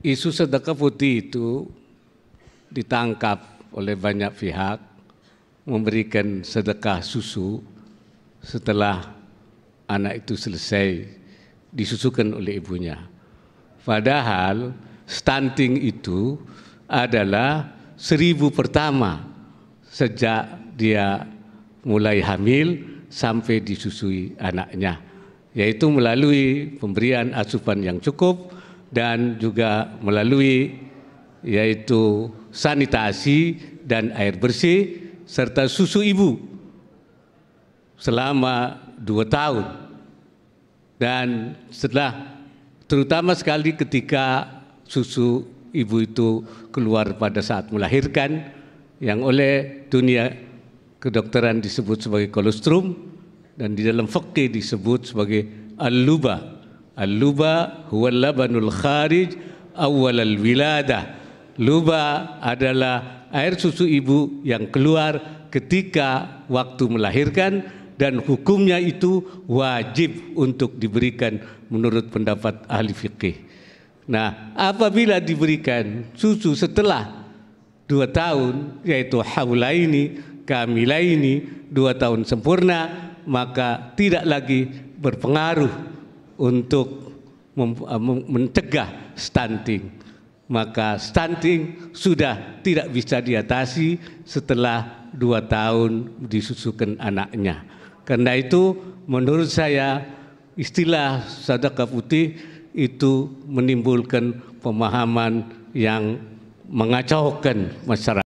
Isu sedekah putih itu ditangkap oleh banyak pihak memberikan sedekah susu setelah anak itu selesai disusukan oleh ibunya. Padahal stunting itu adalah seribu pertama sejak dia mulai hamil sampai disusui anaknya, yaitu melalui pemberian asupan yang cukup, dan juga melalui yaitu sanitasi dan air bersih serta susu ibu selama dua tahun dan setelah terutama sekali ketika susu ibu itu keluar pada saat melahirkan yang oleh dunia kedokteran disebut sebagai kolostrum dan di dalam fakih disebut sebagai aluba Al-luba huwa labanul kharij awal al-wilada. Luba adalah air susu ibu yang keluar ketika waktu melahirkan dan hukumnya itu wajib untuk diberikan menurut pendapat ahli fikih. Nah, apabila diberikan susu setelah dua tahun, yaitu haula ini, kamila ini, dua tahun sempurna, maka tidak lagi berpengaruh untuk eh, mencegah stunting. Maka stunting sudah tidak bisa diatasi setelah dua tahun disusukan anaknya. Karena itu menurut saya istilah sadaka putih itu menimbulkan pemahaman yang mengacaukan masyarakat.